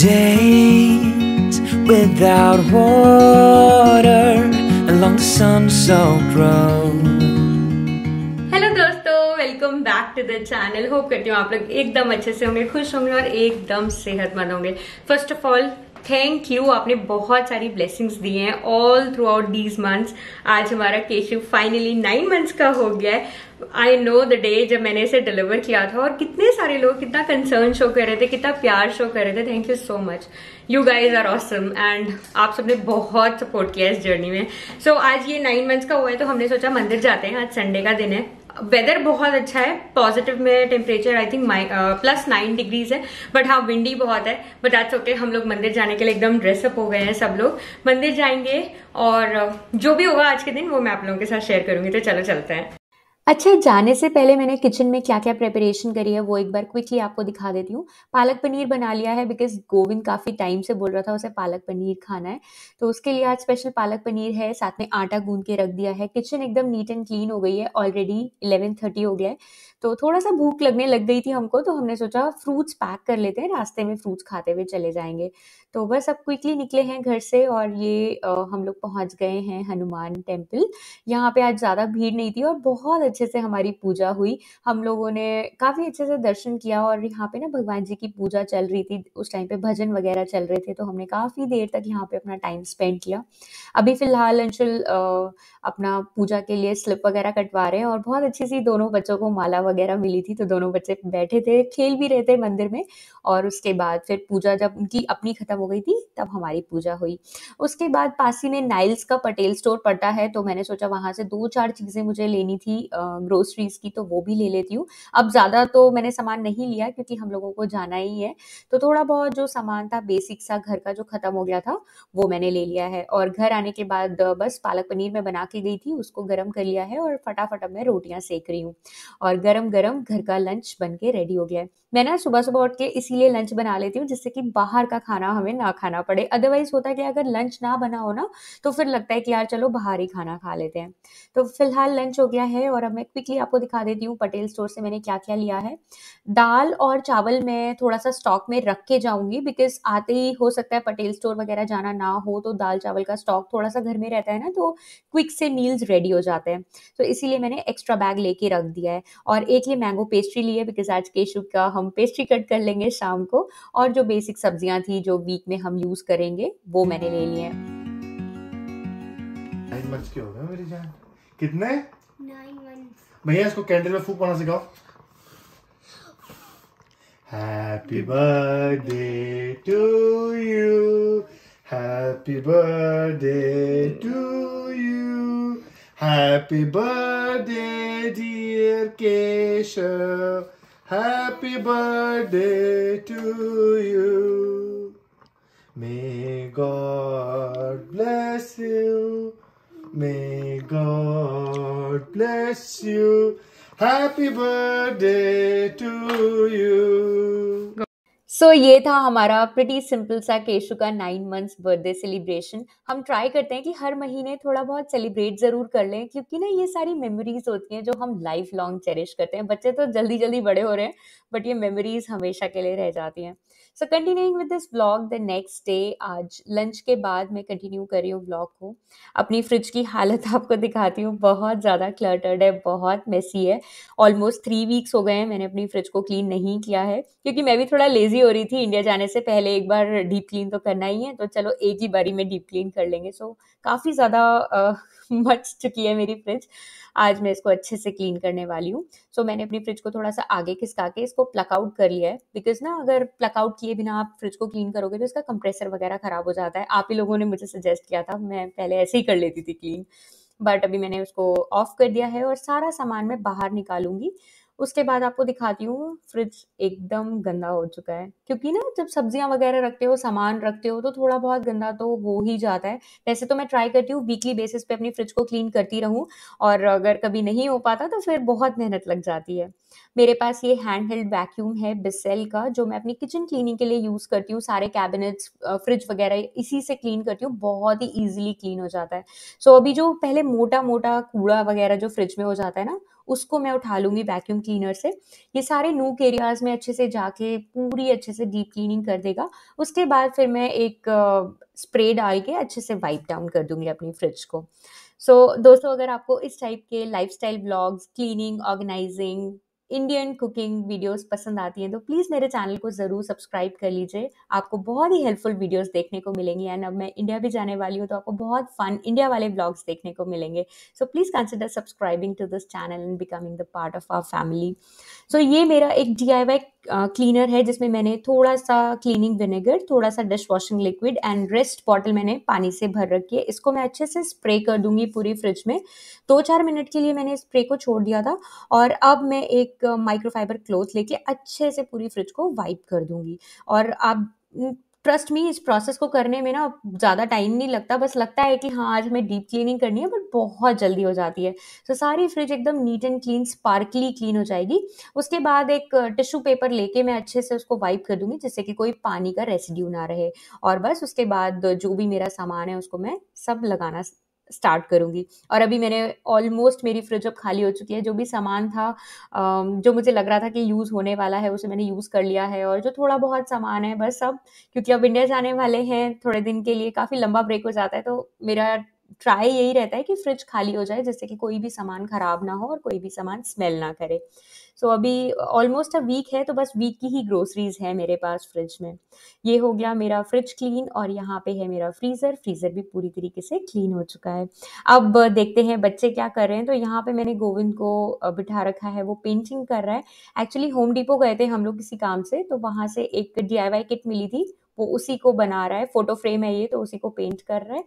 Days without water along the sun-soaked road. दोस्तों welcome back to the channel hope करती हूँ आप लोग एकदम अच्छे से होंगे खुश होंगे और एकदम सेहतमंद होंगे first of all thank you आपने बहुत सारी ब्लेसिंग्स दी हैं all throughout these months आज हमारा केशव फाइनली नाइन मंथ्स का हो गया है आई नो द डे जब मैंने इसे डिलीवर किया था और कितने सारे लोग कितना कंसर्न शो कर रहे थे कितना प्यार शो कर रहे थे thank you so much you guys are awesome and आप सबने बहुत सपोर्ट किया इस जर्नी में सो so, आज ये नाइन मंथ्स का हुआ है तो हमने सोचा मंदिर जाते हैं आज संडे का दिन है वेदर बहुत अच्छा है पॉजिटिव में temperature I think plus nine degrees है बट हाँ विंडी बहुत है बट आज ओके हम लोग मंदिर जाने के लिए एकदम ड्रेसअप हो गए हैं सब लोग मंदिर जाएंगे और uh, जो भी होगा आज के दिन वो मैं आप लोगों के साथ शेयर करूंगी तो चलो चलते हैं अच्छा जाने से पहले मैंने किचन में क्या-क्या प्रेपरेशन करी है वो एक बार क्विकली आपको दिखा देती हूँ। पालक पनीर बना लिया है बिकॉज़ गोविंद काफ़ी टाइम से बोल रहा था उसे पालक पनीर खाना है। तो उसके लिए आज स्पेशल पालक पनीर है, साथ में आटा गूँध के रख दिया है। किचन एकदम नीट एंड क्लीन हो गई है ऑलरेडी थर्टी हो गया है। तो थोड़ा सा भूख लगने लग गई थी हमको तो हमने सोचा फ्रूट्स पैक कर लेते हैं रास्ते में फ्रूट्स खाते हुए चले जाएंगे तो बस अब क्विकली निकले हैं घर से और ये आ, हम लोग पहुंच गए हैं हनुमान टेम्पल यहाँ पे आज ज़्यादा भीड़ नहीं थी और बहुत अच्छे से हमारी पूजा हुई हम लोगों ने काफ़ी अच्छे से दर्शन किया और यहाँ पे ना भगवान जी की पूजा चल रही थी उस टाइम पे भजन वगैरह चल रहे थे तो हमने काफ़ी देर तक यहाँ पे अपना टाइम स्पेंड किया अभी फ़िलहाल अंशुल अपना पूजा के लिए स्लिप वगैरह कटवा रहे हैं और बहुत अच्छी सी दोनों बच्चों को माला वगैरह मिली थी तो दोनों बच्चे बैठे थे खेल भी रहे थे मंदिर में और उसके बाद फिर पूजा जब उनकी अपनी ख़त्म हो गई थी तब हमारी पूजा हुई उसके बाद पासी में नाइल्स का पटेल स्टोर पड़ता है तो मैंने सोचा वहाँ से दो चार चीज़ें मुझे लेनी थी ग्रोसरीज की तो वो भी ले लेती हूँ अब ज़्यादा तो मैंने सामान नहीं लिया क्योंकि हम लोगों को जाना ही है तो थोड़ा बहुत जो सामान था बेसिक सा घर का जो ख़त्म हो गया था वो मैंने ले लिया है और घर आने के बाद बस पालक पनीर में बना के गई थी उसको गर्म कर लिया है और फटाफट अब मैं रोटियां सेक रही हूँ और गर्म गरम गरम घर का लंच बन के रेडी हो गया है मैं ना सुबह सुबह उठ के इसीलिए लंच बना लेती हूँ जिससे कि बाहर का खाना हमें ना खाना पड़े अदरवाइज होता है कि अगर लंच ना बना हो ना तो फिर लगता है कि यार चलो बाहर ही खाना खा लेते हैं तो फिलहाल लंच हो गया है और अब मैं क्विकली आपको दिखा देती हूँ पटेल स्टोर से मैंने क्या क्या लिया है दाल और चावल मैं थोड़ा सा स्टॉक में रख के जाऊंगी बिकॉज आते ही हो सकता है पटेल स्टोर वगैरह जाना ना हो तो दाल चावल का स्टॉक थोड़ा सा घर में रहता है ना तो क्विक से मील्स रेडी हो जाते हैं तो इसीलिए मैंने एक्स्ट्रा बैग लेके रख दिया है और एक ये मैंगो पेस्ट्री ली है बिकॉज आज केशु का हम पेस्ट्री कट कर लेंगे शाम को और जो बेसिक सब्जियां थी जो वीक में हम यूज करेंगे वो मैंने ले लिए हैं कितने भैया इसको कैंडल में फूक पाना सिखाओ happy birthday to you happy birthday to you happy birthday dear Keshav. Happy birthday to you. May God bless you. May God bless you. Happy birthday to you. So so, ये था हमारा pretty simple सा केशु का nine months birthday celebration हम try करते हैं कि हर महीने थोड़ा बहुत सेलिब्रेट ज़रूर कर लें क्योंकि ना ये सारी मेमोरीज होती हैं जो हम लाइफ लॉन्ग चेरिश करते हैं बच्चे तो जल्दी जल्दी बड़े हो रहे हैं बट ये मेमोरीज हमेशा के लिए रह जाती हैं so continuing with this blog the next day आज लंच के बाद मैं कंटिन्यू कर रही हूँ ब्लॉग को अपनी फ्रिज की हालत आपको दिखाती हूँ बहुत ज़्यादा क्लर्टर्ड है बहुत मेसी है ऑलमोस्ट थ्री वीक्स हो गए हैं मैंने अपनी फ्रिज को क्लीन नहीं किया है क्योंकि मैं भी थोड़ा लेजी हो रही थी इंडिया जाने से पहले एक बार डीप क्लीन तो करना ही है तो चलो एक ही बारी में डीप क्लीन कर लेंगे सो काफ़ी ज़्यादा मच चुकी है मेरी फ्रिज आज मैं इसको अच्छे से क्लीन करने वाली हूँ सो so, मैंने अपनी फ्रिज को थोड़ा सा आगे खिसका के इसको प्लकआउट कर लिया है बिकॉज ना अगर प्लकआउट किए बिना आप फ्रिज को क्लीन करोगे तो इसका कंप्रेसर वगैरह ख़राब हो जाता है आप ही लोगों ने मुझे सजेस्ट किया था मैं पहले ऐसे ही कर लेती थी क्लीन बट अभी मैंने उसको ऑफ कर दिया है और सारा सामान मैं बाहर निकालूंगी उसके बाद आपको दिखाती हूँ फ्रिज एकदम गंदा हो चुका है क्योंकि ना जब सब्जियां वगैरह रखते हो सामान रखते हो तो थोड़ा बहुत गंदा तो हो ही जाता है वैसे तो मैं ट्राई करती हूँ वीकली बेसिस पे अपनी फ्रिज को क्लीन करती रहूँ और अगर कभी नहीं हो पाता तो फिर बहुत मेहनत लग जाती है मेरे पास ये हैंड हेल्ड वैक्यूम है बिसेल का जो मैं अपनी किचन क्लीनिंग के लिए यूज़ करती हूँ सारे कैबिनेट्स फ्रिज वगैरह इसी से क्लीन करती हूँ बहुत ही ईजिली क्लीन हो जाता है सो so, अभी जो पहले मोटा मोटा कूड़ा वगैरह जो फ्रिज में हो जाता है ना उसको मैं उठा लूंगी वैक्यूम क्लीनर से ये सारे नूक एरियाज़ में अच्छे से जाके पूरी अच्छे से डीप क्लीनिंग कर देगा उसके बाद फिर मैं एक स्प्रे डाल के अच्छे से वाइप डाउन कर दूंगी अपनी फ्रिज को सो so, दोस्तों अगर आपको इस टाइप के style blogs cleaning organising Indian cooking videos पसंद आती हैं तो प्लीज़ मेरे चैनल को ज़रूर सब्सक्राइब कर लीजिए आपको बहुत ही हेल्पफुल वीडियोस देखने को मिलेंगी एंड अब मैं इंडिया भी जाने वाली हूँ तो आपको बहुत फन इंडिया वाले ब्लॉग्स देखने को मिलेंगे so please consider subscribing to this channel and becoming the part of our family so ये मेरा एक डी क्लीनर है जिसमें मैंने थोड़ा सा क्लीनिंग विनेगर थोड़ा सा dish washing liquid and rest bottle मैंने पानी से भर रखी है इसको मैं अच्छे से स्प्रे कर दूंगी पूरी फ्रिज में दो चार मिनट के लिए मैंने स्प्रे को छोड़ दिया था और अब मैं एक माइक्रोफाइबर क्लोथ लेके अच्छे से पूरी फ्रिज को वाइप कर दूंगी और आप ट्रस्ट मी इस प्रोसेस को करने में ना ज़्यादा टाइम नहीं लगता बस लगता है कि हाँ आज हमें डीप क्लीनिंग करनी है बट बहुत जल्दी हो जाती है तो so, सारी फ्रिज एकदम neat and clean sparkly clean हो जाएगी उसके बाद एक टिश्यू पेपर लेके मैं अच्छे से उसको वाइप कर दूंगी जिससे कि कोई पानी का रेसिड्यू ना रहे और बस उसके बाद जो भी मेरा सामान है उसको मैं सब लगाना स्टार्ट करूंगी और अभी मैंने ऑलमोस्ट मेरी फ्रिज अब खाली हो चुकी है जो भी सामान था जो मुझे लग रहा था कि यूज़ होने वाला है उसे मैंने यूज़ कर लिया है और जो थोड़ा बहुत सामान है बस अब क्योंकि अब इंडिया जाने वाले हैं थोड़े दिन के लिए काफ़ी लंबा ब्रेक हो जाता है तो मेरा ट्राई यही रहता है कि फ्रिज खाली हो जाए जिससे कि कोई भी सामान ख़राब ना हो और कोई भी सामान स्मेल ना करे सो so, अभी ऑलमोस्ट अ वीक है तो बस वीक की ही ग्रोसरीज है मेरे पास फ्रिज में ये हो गया मेरा फ्रिज क्लीन और यहाँ पे है मेरा फ्रीज़र फ्रीज़र भी पूरी तरीके से क्लीन हो चुका है अब देखते हैं बच्चे क्या कर रहे हैं तो यहाँ पे मैंने गोविंद को बिठा रखा है वो पेंटिंग कर रहा है एक्चुअली होम डिपो गए थे हम लोग किसी काम से तो वहाँ से एक डी किट मिली थी वो उसी को बना रहा है फोटो फ्रेम है ये तो उसी को पेंट कर रहा है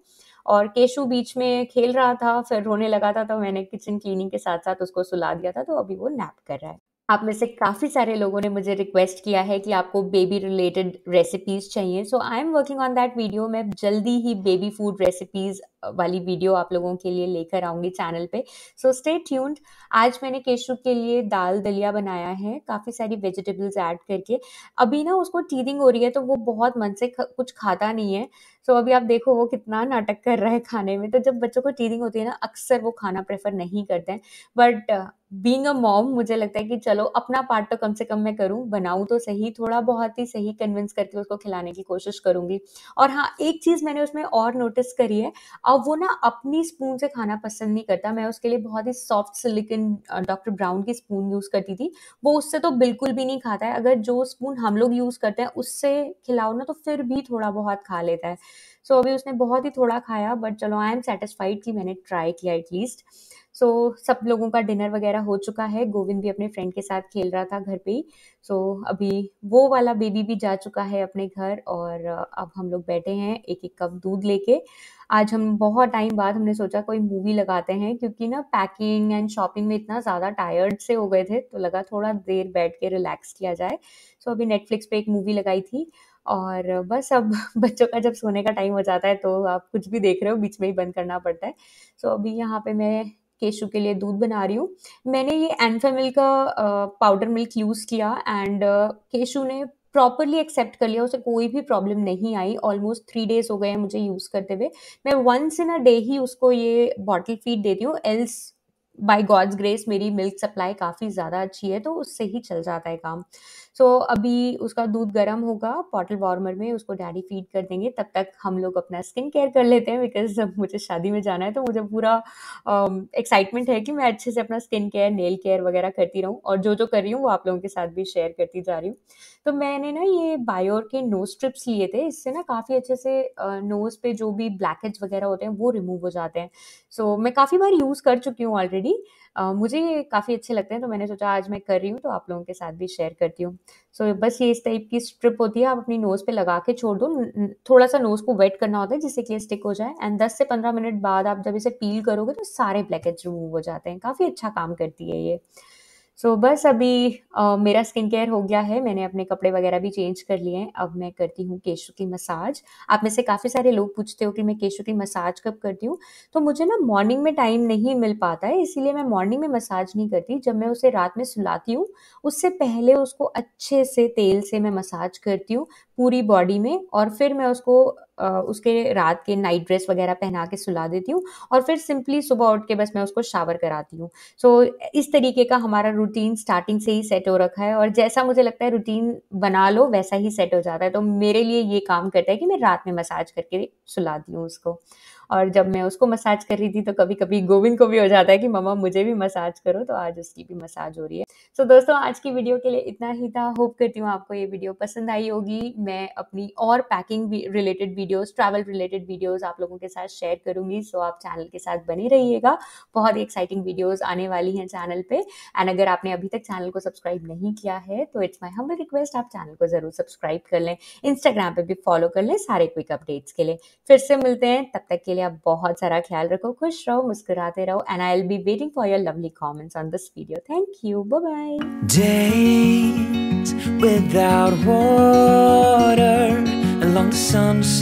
और केशु बीच में खेल रहा था फिर रोने लगा था तो मैंने किचन क्लीनिंग के साथ साथ उसको सुला दिया था तो अभी वो नैप कर रहा है आप में से काफ़ी सारे लोगों ने मुझे रिक्वेस्ट किया है कि आपको बेबी रिलेटेड रेसिपीज़ चाहिए so I am working on that video मैं जल्दी ही बेबी फूड रेसिपीज़ वाली वीडियो आप लोगों के लिए लेकर आऊँगी चैनल पे सो स्टे ट्यून्ड आज मैंने केशु के लिए दाल दलिया बनाया है काफ़ी सारी वेजिटेबल्स ऐड करके अभी ना उसको टीदिंग हो रही है तो वो बहुत मन से ख, कुछ खाता नहीं है सो so, अभी आप देखो वो कितना नाटक कर रहा है खाने में तो जब बच्चों को टीदिंग होती है ना अक्सर वो खाना प्रेफर नहीं करते हैं बट बींग अ मॉम मुझे लगता है कि चलो अपना पार्ट तो कम से कम मैं करूँ बनाऊँ तो सही थोड़ा बहुत ही सही कन्विंस करके उसको खिलाने की कोशिश करूंगी और हाँ एक चीज़ मैंने उसमें और नोटिस करी है अब वो ना अपनी स्पून से खाना पसंद नहीं करता मैं उसके लिए बहुत ही सॉफ्ट सिलिकन डॉक्टर ब्राउन की स्पून यूज़ करती थी वो उससे तो बिल्कुल भी नहीं खाता है अगर जो स्पून हम लोग यूज़ करते हैं उससे खिलाओ ना तो फिर भी थोड़ा बहुत खा लेता है सो so, अभी उसने बहुत ही थोड़ा खाया बट चलो आई एम सेटिस्फाइड कि मैंने ट्राई किया एटलीस्ट सो so, सब लोगों का डिनर वगैरह हो चुका है गोविंद भी अपने फ्रेंड के साथ खेल रहा था घर पे ही सो अभी वो वाला बेबी भी जा चुका है अपने घर और अब हम लोग बैठे हैं एक एक कप दूध लेके आज हम बहुत टाइम बाद हमने सोचा कोई मूवी लगाते हैं क्योंकि ना पैकिंग एंड शॉपिंग में इतना ज़्यादा टायर्ड से हो गए थे तो लगा थोड़ा देर बैठ के रिलैक्स किया जाए सो so, अभी नेटफ्लिक्स पे एक मूवी लगाई थी और बस अब बच्चों का जब सोने का टाइम हो जाता है तो आप कुछ भी देख रहे हो बीच में ही बंद करना पड़ता है सो so, अभी यहाँ पे मैं केशु के लिए दूध बना रही हूँ मैंने ये एनफेमिल का पाउडर मिल्क यूज़ किया एंड केशु ने प्रॉपरली एक्सेप्ट कर लिया उसे कोई भी प्रॉब्लम नहीं आई ऑलमोस्ट थ्री डेज हो गए मुझे यूज़ करते हुए मैं वंस इन अ डे ही उसको ये बॉटल फीड देती हूँ एल्स बाय गॉड्स ग्रेस मेरी मिल्क सप्लाई काफ़ी ज़्यादा अच्छी है तो उससे ही चल जाता है काम सो so, अभी उसका दूध गर्म होगा पॉटल वार्मर में उसको डैडी फीड कर देंगे तब तक हम लोग अपना स्किन केयर कर लेते हैं बिकॉज मुझे शादी में जाना है तो मुझे पूरा एक्साइटमेंट um, है कि मैं अच्छे से अपना स्किन केयर नेल केयर वगैरह करती रहूँ और जो जो कर रही हूँ वो आप लोगों के साथ भी शेयर करती जा रही हूँ तो मैंने ना ये बायोर के नोज स्ट्रिप्स लिए थे इससे ना काफ़ी अच्छे से नोज़ पे जो भी ब्लैकेज वगैरह होते हैं वो रिमूव हो जाते हैं सो so, मैं काफ़ी बार यूज़ कर चुकी हूँ ऑलरेडी मुझे काफ़ी अच्छे लगते हैं तो मैंने सोचा आज मैं कर रही हूँ तो आप लोगों के साथ भी शेयर करती हूँ सो so, बस ये इस टाइप की स्ट्रिप होती है आप अपनी नोज़ पे लगा के छोड़ दो थोड़ा सा नोज़ को वेट करना होता है जिससे कि ये स्टिक हो जाए एंड दस से पंद्रह मिनट बाद आप जब इसे पील करोगे तो सारे ब्लैकेज रिमूव हो जाते हैं काफ़ी अच्छा काम करती है ये सो so, बस अभी आ, मेरा स्किन केयर हो गया है मैंने अपने कपड़े वगैरह भी चेंज कर लिए हैं अब मैं करती हूँ केशव की मसाज आप में से काफ़ी सारे लोग पूछते हो कि मैं केशव की मसाज कब करती हूँ तो मुझे ना मॉर्निंग में टाइम नहीं मिल पाता है इसीलिए मैं मॉर्निंग में मसाज नहीं करती जब मैं उसे रात में सुलाती हूँ उससे पहले उसको अच्छे से तेल से मैं मसाज करती हूँ पूरी बॉडी में और फिर मैं उसको उसके रात के नाइट ड्रेस वगैरह पहना के सुला देती हूँ और फिर सिंपली सुबह उठ के बस मैं उसको शावर कराती हूँ सो so, इस तरीके का हमारा रूटीन स्टार्टिंग से ही सेट हो रखा है और जैसा मुझे लगता है रूटीन बना लो वैसा ही सेट हो जाता है तो मेरे लिए ये काम करता है कि मैं रात में मसाज करके सुला दी हूँ उसको और जब मैं उसको मसाज कर रही थी तो कभी कभी गोविंद को भी हो जाता है कि मम्मा मुझे भी मसाज करो तो आज उसकी भी मसाज हो रही है सो so, दोस्तों आज की वीडियो के लिए इतना ही था होप करती हूँ आपको ये वीडियो पसंद आई होगी मैं अपनी और packing related videos travel related videos आप लोगों के साथ शेयर करूंगी सो so आप चैनल के साथ बने रहिएगा बहुत ही एक्साइटिंग वीडियोज आने वाली हैं चैनल पे एंड अगर आपने अभी तक चैनल को सब्सक्राइब नहीं किया है तो इट्स माई हम रिक्वेस्ट आप चैनल को ज़रूर सब्सक्राइब कर लें इंस्टाग्राम पर भी फॉलो कर लें सारे क्विक अपडेट्स के लिए फिर से मिलते हैं तब तक के लिए आप बहुत सारा ख्याल रखो खुश रहो मुस्कुराते रहो and I will be waiting for your lovely comments on this video thank you bye bye without water along the sunset